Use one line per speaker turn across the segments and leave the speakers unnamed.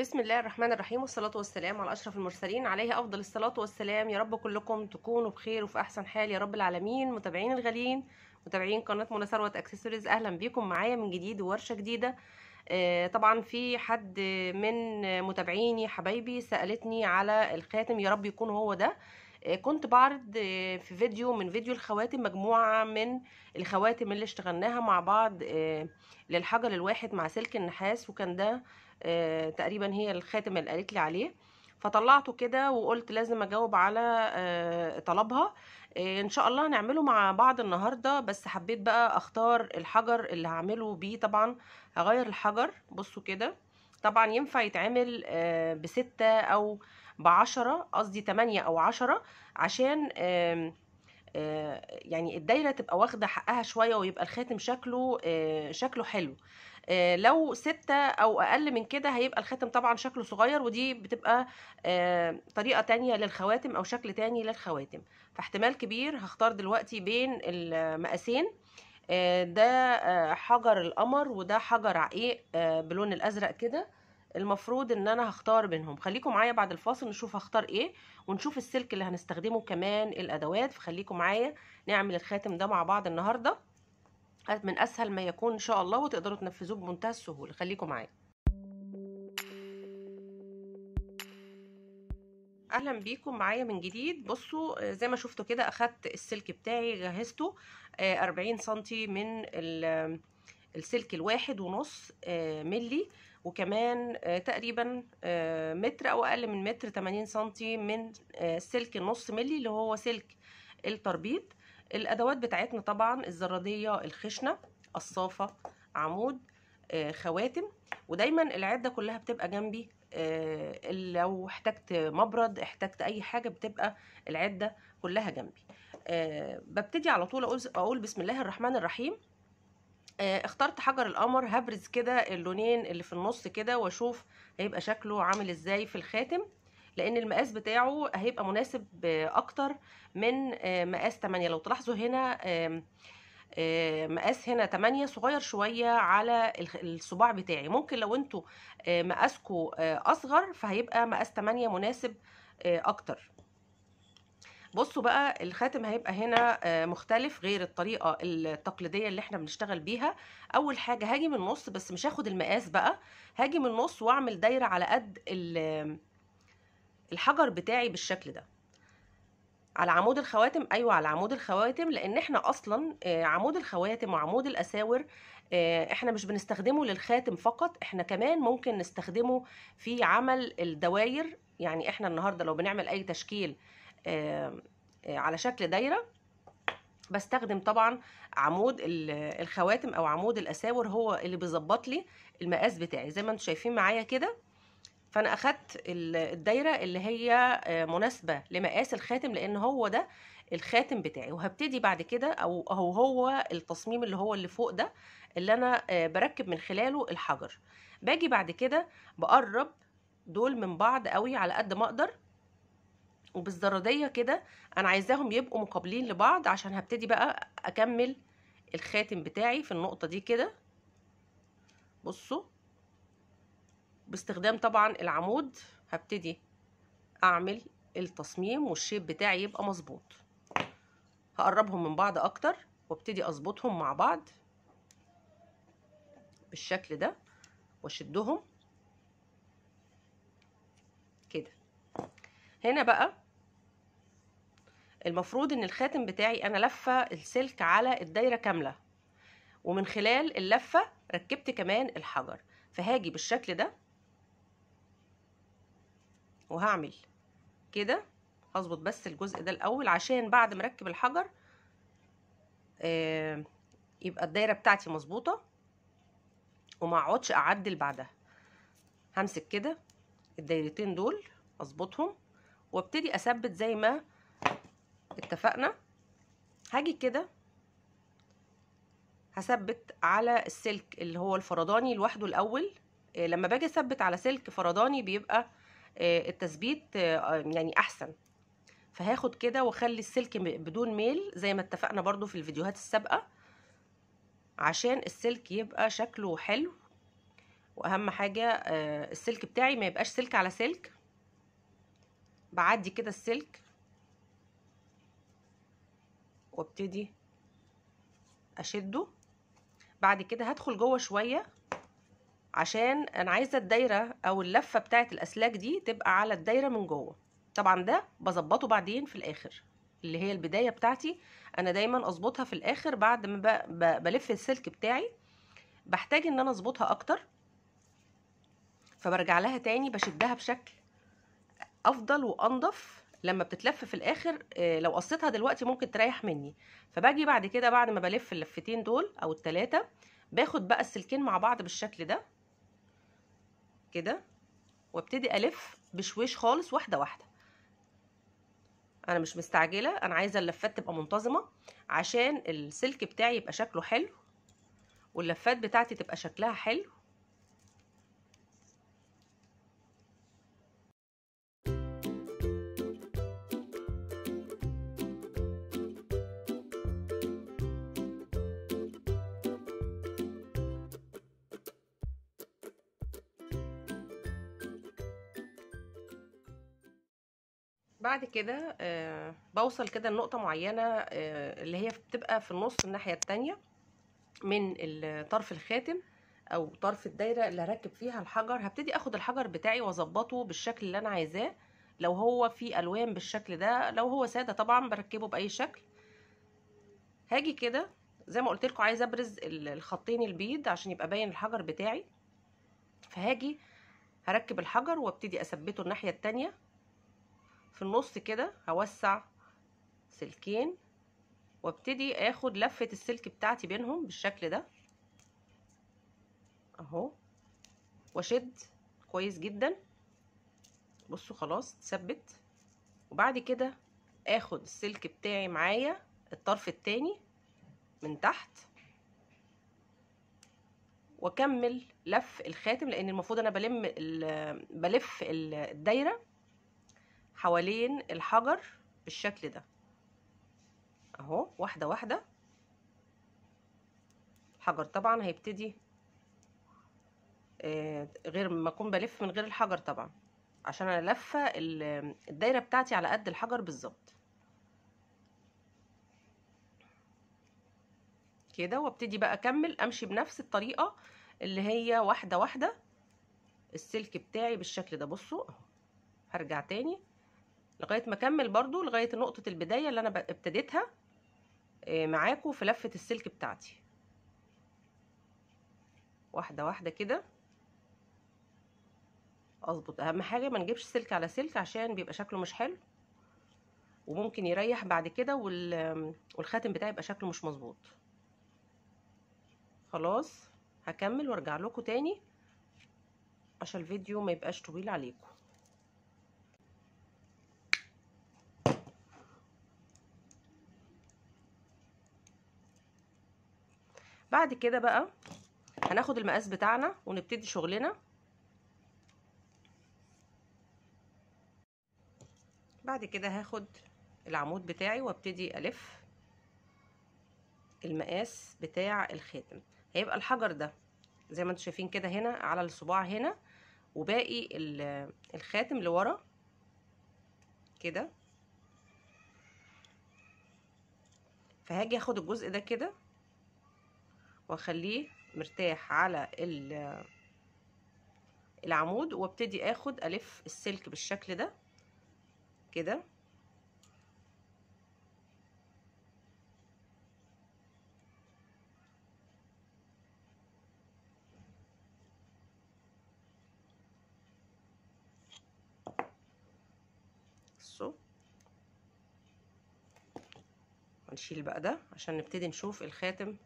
بسم الله الرحمن الرحيم والصلاة والسلام على أشرف المرسلين عليه أفضل الصلاة والسلام يا رب كلكم تكونوا بخير وفي أحسن حال يا رب العالمين متابعين الغاليين متابعين قناة منى ثروت اكسسوارز أهلا بيكم معايا من جديد وورشة جديدة آه، طبعا في حد من متابعيني حبايبي سألتني على الخاتم يا رب يكون هو ده آه، كنت بعرض آه، في فيديو من فيديو الخواتم مجموعة من الخواتم اللي اشتغلناها مع بعض للحجر الواحد مع سلك النحاس وكان ده آه، تقريبا هي الخاتم اللي قالت لي عليه فطلعته كده وقلت لازم اجاوب على آه، طلبها آه، ان شاء الله هنعمله مع بعض النهارده بس حبيت بقى اختار الحجر اللي هعمله بيه طبعا هغير الحجر بصوا كده طبعا ينفع يتعمل بستة او بعشرة قصدي تمانية او عشرة عشان يعني الدايرة تبقى واخدة حقها شوية ويبقى الخاتم شكله شكله حلو آه، لو ستة أو أقل من كده هيبقى الخاتم طبعا شكله صغير ودي بتبقى آه، طريقة تانية للخواتم أو شكل تاني للخواتم فاحتمال كبير هختار دلوقتي بين المقاسين آه، ده حجر القمر وده حجر عقيق بلون الأزرق كده المفروض ان انا هختار بينهم خليكم معايا بعد الفاصل نشوف هختار ايه ونشوف السلك اللي هنستخدمه كمان الادوات فخليكم معايا نعمل الخاتم ده مع بعض النهارده من اسهل ما يكون ان شاء الله وتقدروا تنفذوه بمنتهى السهوله خليكم معايا اهلا بيكم معايا من جديد بصوا زي ما شفتوا كده اخدت السلك بتاعي جهزته 40 آه، سنتي من السلك الواحد ونص آه، ملي وكمان آه، تقريبا متر او اقل من متر 80 سنتي من السلك النص ملي اللي هو سلك التربيط الادوات بتاعتنا طبعا الزراديه الخشنه الصافه عمود آه، خواتم ودايما العده كلها بتبقى جنبي آه، لو احتجت مبرد احتجت اي حاجه بتبقى العده كلها جنبي آه، ببتدي على طول اقول اقول بسم الله الرحمن الرحيم اخترت حجر القمر هبرز كده اللونين اللي في النص كده واشوف هيبقى شكله عامل ازاي في الخاتم لان المقاس بتاعه هيبقى مناسب اكتر من آه، مقاس 8 لو تلاحظوا هنا مقاس هنا 8 صغير شويه على الصباع بتاعي ممكن لو انتوا آه، مقاسكوا آه، اصغر فهيبقى مقاس 8 مناسب اكتر بصوا بقى الخاتم هيبقى هنا مختلف غير الطريقة التقليدية اللي احنا بنشتغل بيها اول حاجة هاجي من النص بس مش هاخد المقاس بقى هاجي من النص واعمل دايرة على قد الحجر بتاعي بالشكل ده على عمود الخواتم ايوه على عمود الخواتم لان احنا اصلا آه، عمود الخواتم وعمود الاساور آه، احنا مش بنستخدمه للخاتم فقط احنا كمان ممكن نستخدمه في عمل الدواير يعني احنا النهارده لو بنعمل اي تشكيل آه، على شكل دايره بستخدم طبعا عمود الخواتم او عمود الاساور هو اللي بيظبط لي المقاس بتاعي زي ما انتم شايفين معايا كده فانا اخدت الدايره اللي هي آه، مناسبه لمقاس الخاتم لان هو ده الخاتم بتاعي وهبتدي بعد كده او هو هو التصميم اللي هو اللي فوق ده اللي انا آه، بركب من خلاله الحجر باجي بعد كده بقرب دول من بعض قوي على قد ما اقدر وبالزرادية كده انا عايزاهم يبقوا مقابلين لبعض عشان هبتدي بقى اكمل الخاتم بتاعي في النقطه دي كده بصوا باستخدام طبعا العمود هبتدي اعمل التصميم والشيب بتاعي يبقى مظبوط هقربهم من بعض اكتر وابتدي اظبطهم مع بعض بالشكل ده واشدهم كده هنا بقى المفروض ان الخاتم بتاعي انا لفه السلك على الدايره كامله ومن خلال اللفه ركبت كمان الحجر فهاجي بالشكل ده وهعمل كده هظبط بس الجزء ده الاول عشان بعد ما اركب الحجر آه يبقى الدايره بتاعتي مظبوطه وما اقعدش اعدل بعدها همسك كده الدايرتين دول اظبطهم وابتدي اثبت زي ما اتفقنا هاجي كده هثبت على السلك اللي هو الفرداني لوحده الاول آه، لما باجي اثبت على سلك فرداني بيبقى آه، التثبيت آه، يعني احسن فهاخد كده واخلي السلك بدون ميل زي ما اتفقنا برضو في الفيديوهات السابقه عشان السلك يبقى شكله حلو واهم حاجه آه، السلك بتاعي ما يبقاش سلك على سلك بعدي كده السلك وابتدي اشده بعد كده هدخل جوه شويه عشان انا عايزه الدايره او اللفه بتاعه الاسلاك دي تبقى على الدايره من جوه طبعا ده بظبطه بعدين في الاخر اللي هي البدايه بتاعتي انا دايما اظبطها في الاخر بعد ما بلف السلك بتاعي بحتاج ان انا اظبطها اكتر فبرجع لها تاني بشدها بشكل افضل وانضف لما بتتلف في الاخر آه، لو قصيتها دلوقتي ممكن تريح مني فباجي بعد كده بعد ما بلف اللفتين دول او التلاتة باخد بقى السلكين مع بعض بالشكل ده كده وابتدي الف بشويش خالص واحده واحده انا مش مستعجله انا عايزه اللفات تبقى منتظمه عشان السلك بتاعي يبقى شكله حلو واللفات بتاعتي تبقى شكلها حلو بعد كده آه، بوصل كده لنقطه معينه آه، اللي هي بتبقى في النص الناحيه التانية من طرف الخاتم او طرف الدايره اللي هركب فيها الحجر هبتدي اخد الحجر بتاعي واظبطه بالشكل اللي انا عايزاه لو هو في الوان بالشكل ده لو هو ساده طبعا بركبه باي شكل هاجي كده زي ما قلت لكم عايزه ابرز الخطين البيض عشان يبقى باين الحجر بتاعي فهاجي هركب الحجر وابتدي اثبته الناحيه التانية في النص كده هوسع سلكين وابتدي اخد لفة السلك بتاعتي بينهم بالشكل ده اهو واشد كويس جدا بصوا خلاص اتثبت وبعد كده اخد السلك بتاعي معايا الطرف التاني من تحت واكمل لف الخاتم لان المفروض انا بلم بلف الدايره حوالين الحجر بالشكل ده اهو واحده واحده الحجر طبعا هيبتدي آه، غير ما اكون بلف من غير الحجر طبعا عشان انا لفه الدايره بتاعتي على قد الحجر بالظبط كده وابتدي بقى اكمل امشي بنفس الطريقه اللي هي واحده واحده السلك بتاعي بالشكل ده بصوا هرجع تاني لغايه ما اكمل برضو لغايه نقطه البدايه اللي انا ابتديتها آه، معاكم في لفه السلك بتاعتي واحده واحده كده اظبط اهم حاجه ما نجيبش سلك على سلك عشان بيبقى شكله مش حلو وممكن يريح بعد كده والخاتم بتاعي يبقى شكله مش مظبوط خلاص هكمل وارجع لكم تاني عشان الفيديو ما يبقاش طويل عليكم بعد كده بقى هناخد المقاس بتاعنا ونبتدي شغلنا بعد كده هاخد العمود بتاعي وابتدي الف المقاس بتاع الخاتم هيبقى الحجر ده زي ما انتم شايفين كده هنا على الصباع هنا وباقي الخاتم لورا كده فهاجي اخد الجزء ده كده واخليه مرتاح على العمود وابتدي اخد الف السلك بالشكل ده كده هنشيل بقى ده عشان نبتدي نشوف الخاتم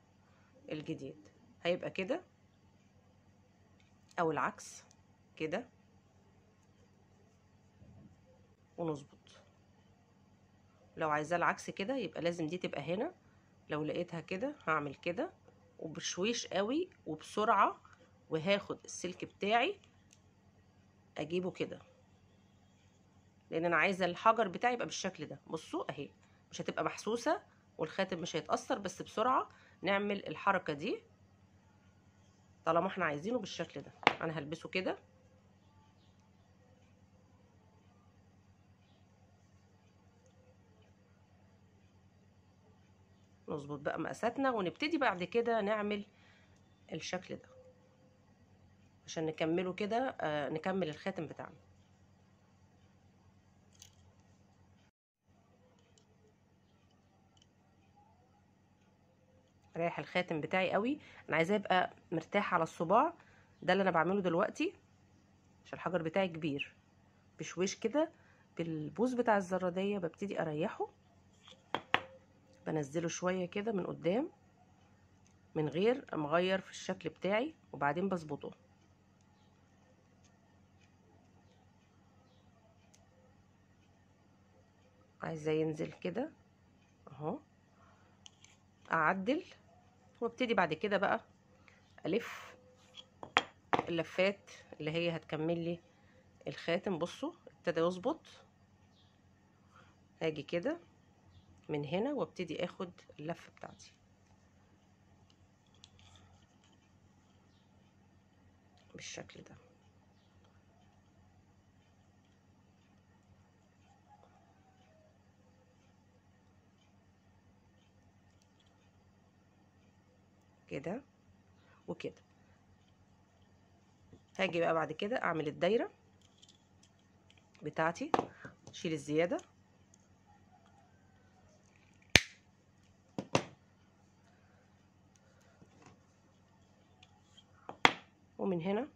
الجديد هيبقى كده او العكس كده ونظبط لو عايزاه العكس كده يبقى لازم دي تبقى هنا لو لقيتها كده هعمل كده وبشويش قوي وبسرعة وهاخد السلك بتاعي اجيبه كده لان انا عايزه الحجر بتاعي يبقى بالشكل ده بصوا اهي مش هتبقى محسوسه والخاتم مش هيتاثر بس بسرعه نعمل الحركة دي طالما احنا عايزينه بالشكل ده انا هلبسه كده نظبط بقى مقاساتنا ونبتدي بعد كده نعمل الشكل ده عشان نكمله كده آه نكمل الخاتم بتاعنا رايح الخاتم بتاعي قوي انا عايزاه يبقى مرتاح على الصباع ده اللي انا بعمله دلوقتي عشان الحجر بتاعي كبير بشويش كده بالبوز بتاع الزراديه ببتدي اريحه بنزله شويه كده من قدام من غير مغير في الشكل بتاعي وبعدين بظبطه عايزاه ينزل كده اهو اعدل وابتدي بعد كده بقى الف اللفات اللي هي هتكمل لي الخاتم بصوا ابتدى يظبط هاجي كده من هنا وابتدي اخد اللفه بتاعتي بالشكل ده كده وكده هاجي بقى بعد كده اعمل الدايره بتاعتي اشيل الزياده ومن هنا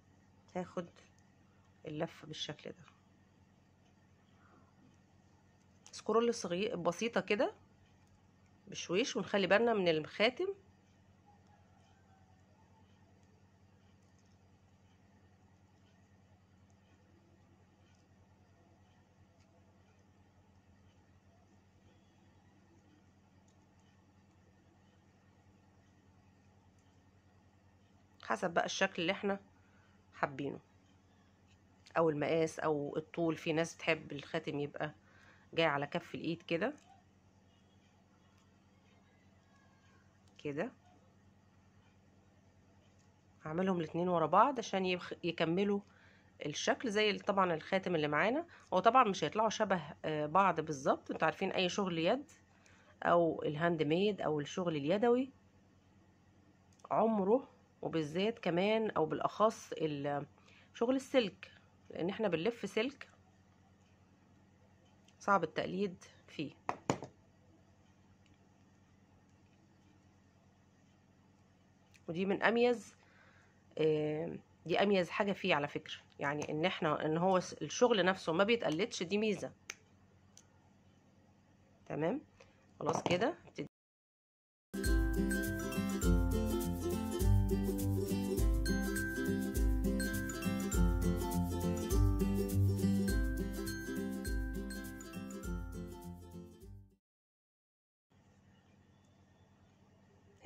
هاخد اللفه بالشكل ده سكرول صغير بسيطه كده بشويش ونخلي بالنا من الخاتم حسب بقى الشكل اللي احنا حابينه او المقاس او الطول في ناس تحب الخاتم يبقى جاي على كف الايد كده كده هعملهم الاتنين ورا بعض عشان يكملوا الشكل زي طبعا الخاتم اللي معانا هو طبعا مش هيطلعوا شبه آه، بعض بالظبط انتوا عارفين اي شغل يد او الهاند ميد او الشغل اليدوي عمره وبالذات كمان او بالاخص شغل السلك لان احنا بنلف سلك صعب التقليد فيه ودي من اميز آه، دي اميز حاجه فيه على فكره يعني ان احنا ان هو الشغل نفسه ما بيتقلدش دي ميزه تمام خلاص كده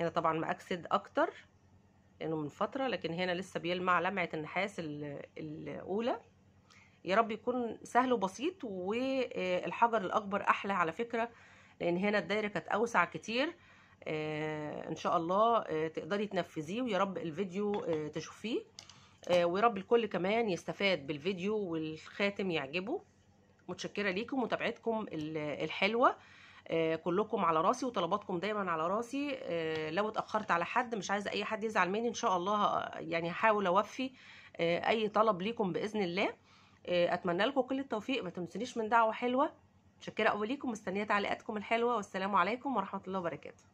هنا طبعا مأكسد اكتر لانه من فتره لكن هنا لسه بيلمع لمعه النحاس الاولى يا رب يكون سهل وبسيط والحجر الاكبر احلى على فكره لان هنا الدايره كانت اوسع كتير آه، ان شاء الله آه، تقدري تنفذيه ويا رب الفيديو آه، تشوفيه ويا رب الكل كمان يستفاد بالفيديو والخاتم يعجبه متشكره ليكم ومتابعتكم الحلوه آه، كلكم على راسي وطلباتكم دايما على راسي آه، لو اتاخرت على حد مش عايزه اي حد يزعل مني ان شاء الله آه، يعني هحاول اوفي اي طلب ليكم باذن الله اتمنى لكم كل التوفيق ما تنسونيش من دعوه حلوه شكرا قوي ليكم مستنيه تعليقاتكم الحلوه والسلام عليكم ورحمه الله وبركاته